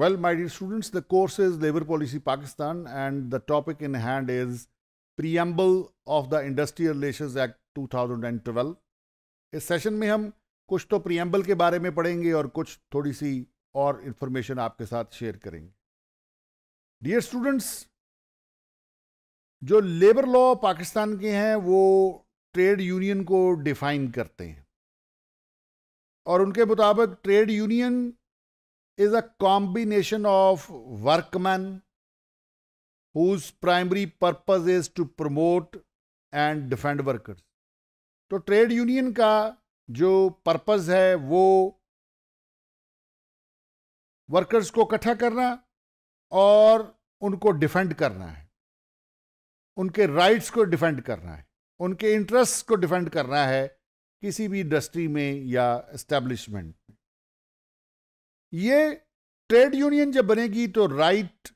Well, my dear students, the course is Labour Policy Pakistan and the topic in hand is Preamble of the Industrial Relations Act 2012. इस session में हम कुछ तो preamble के बारे में पढ़ेंगे और कुछ थोड़ी सी और इन्फॉर्मेशन आपके साथ शेयर करेंगे डियर स्टूडेंट्स जो लेबर लॉ पाकिस्तान के हैं वो ट्रेड यूनियन को डिफाइन करते हैं और उनके मुताबिक trade union is a combination of workmen whose primary purpose is to promote and defend workers तो ट्रेड यूनियन का जो पर्पस है वो वर्कर्स को इकट्ठा करना और उनको डिफेंड करना है उनके राइट्स को डिफेंड करना है उनके इंटरेस्ट को डिफेंड करना है किसी भी इंडस्ट्री में या इस्टेब्लिशमेंट ये ट्रेड यूनियन जब बनेगी तो राइट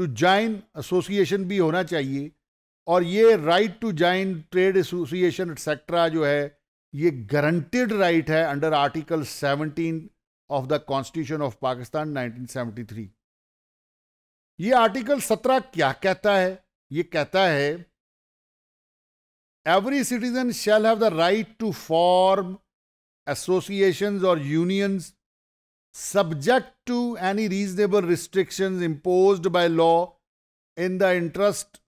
टू ज्वाइन एसोसिएशन भी होना चाहिए और ये right to join trade association etcetera जो है ये गारंटेड राइट है under article 17 of the constitution of Pakistan 1973 ये आर्टिकल 17 क्या कहता है ये कहता है every citizen shall have the right to form association और unions subject to any reasonable restrictions imposed by law in the interest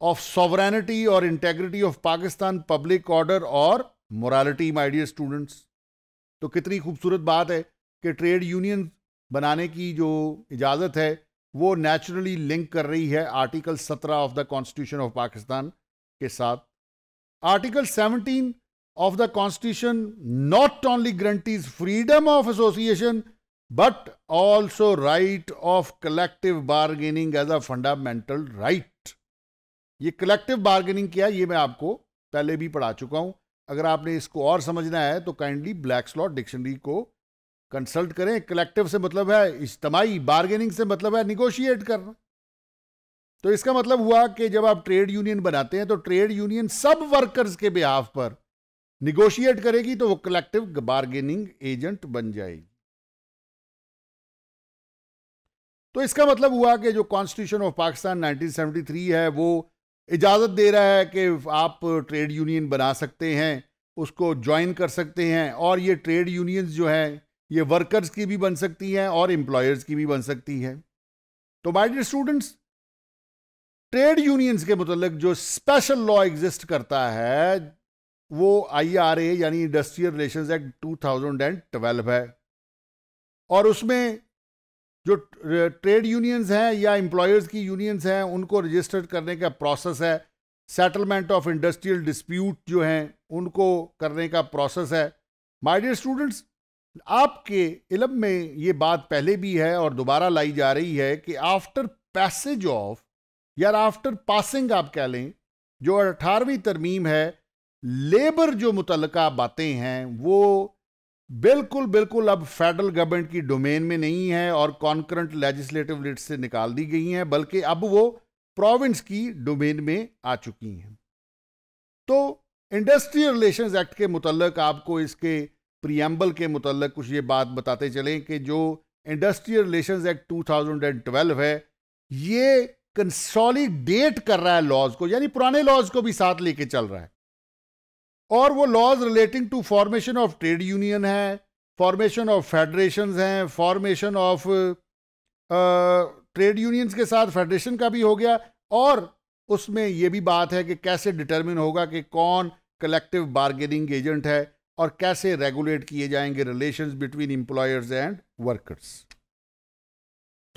of sovereignty or integrity of Pakistan, public order or morality, my dear students. तो कितनी खूबसूरत बात है कि trade union बनाने की जो इजाज़त है वो नेचुरली लिंक कर रही है article 17 of the constitution of Pakistan के साथ article 17 of the Constitution not only guarantees freedom of association but also right of collective bargaining as a fundamental right. ye collective bargaining kya ye main aapko pehle bhi padha chuka hu agar aapne isko aur samajhna hai to kindly Black's स्लॉट dictionary ko consult करें collective से मतलब है इज्तमाही bargaining से मतलब है negotiate करना तो इसका मतलब हुआ कि जब आप ट्रेड यूनियन बनाते हैं तो ट्रेड यूनियन सब वर्कर्स के बिहाफ पर निगोशिएट करेगी तो वो कलेक्टिव बार्गेनिंग एजेंट बन जाएगी तो इसका मतलब हुआ कि जो कॉन्स्टिट्यूशन ऑफ पाकिस्तान 1973 है वो इजाज़त दे रहा है कि आप ट्रेड यूनियन बना सकते हैं उसको ज्वाइन कर सकते हैं और ये ट्रेड यूनियंस जो हैं ये वर्कर्स की भी बन सकती हैं और एम्प्लॉयर्स की भी बन सकती हैं तो my dear students trade unions के मतलब जो स्पेशल लॉ एग्जिस्ट करता है वो आई ए यानी इंडस्ट्रियल रिलेशन एक्ट ट्वेल्व है और उसमें जो ट्रेड यूनियंस हैं या एम्प्लॉयर्स की यूनियंस हैं उनको रजिस्टर करने का प्रोसेस है सेटलमेंट ऑफ इंडस्ट्रियल डिस्प्यूट जो हैं उनको करने का प्रोसेस है माय डियर स्टूडेंट्स आपके इलम में ये बात पहले भी है और दोबारा लाई जा रही है कि आफ्टर पैसेज ऑफ या आफ्टर पासिंग आप कह लें जो अठारहवीं तरमीम है लेबर जो मुतलका बातें हैं वो बिल्कुल बिल्कुल अब फेडरल गवर्नमेंट की डोमेन में नहीं है और कॉन्करेंट लेजिस्लेटिव लिट से निकाल दी गई हैं बल्कि अब वो प्रोविंस की डोमेन में आ चुकी हैं तो इंडस्ट्रियल रिलेशंस एक्ट के मुतलक आपको इसके प्रियम्बल के मुतलक कुछ ये बात बताते चलें कि जो इंडस्ट्रियल रिलेशंस एक्ट 2012 है ये कंसोलिडेट कर रहा है लॉज को यानी पुराने लॉज को भी साथ लेके चल रहा है और वो laws relating to formation of trade union है फॉर्मेशन ऑफ फेडरेशन हैं फॉर्मेशन ऑफ ट्रेड यूनियंस के साथ फेडरेशन का भी हो गया और उसमें यह भी बात है कि कैसे डिटर्मिन होगा कि कौन कलेक्टिव बार्गेनिंग एजेंट है और कैसे रेगुलेट किए जाएंगे relations between employers and workers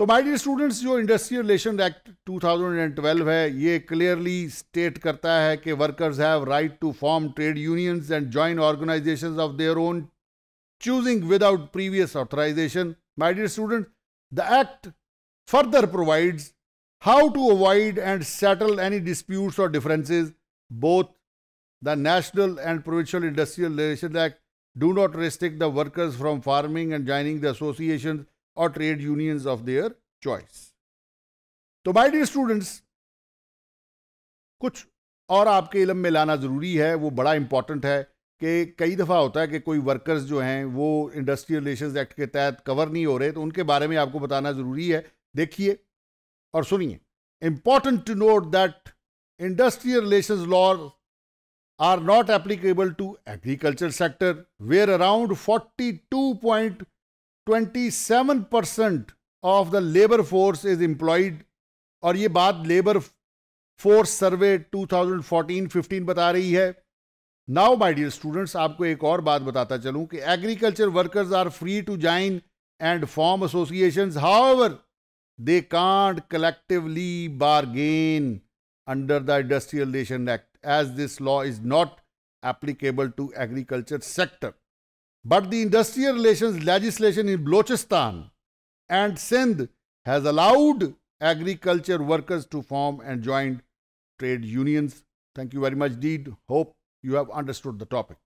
तो माय डियर स्टूडेंट्स जो इंडस्ट्रियल रिलेशन एक्ट 2012 है ये क्लियरली स्टेट करता है कि workers have right to form trade unions and join organisations of their own choosing without previous authorisation my dear student the act further provides how to avoid and settle any disputes और differences both the national and provincial industrial relation act do not restrict the workers from forming and joining the association or trade unions of their choice. तो my dear students कुछ और आपके इलम में लाना जरूरी है वो बड़ा इंपॉर्टेंट है कि कई दफा होता है कि कोई वर्कर्स जो हैं वो इंडस्ट्रियल रिलेशन एक्ट के तहत कवर नहीं हो रहे तो उनके बारे में आपको बताना जरूरी है देखिए और सुनिए important to note that industrial relation law are not applicable to agriculture sector where around forty two point 27% of the labor force is employed और ये बात labor force survey 2014-15 बता रही now my dear students आपको एक और बात बताता चलूं कि agriculture workers are free to join and form associations however they can't collectively bargain under the industrialization act as this law is not applicable to agriculture sector but the industrial relations legislation in Balochistan and Sindh has allowed agriculture workers to form and join trade unions. Thank you very much, Deed. Hope you have understood the topic.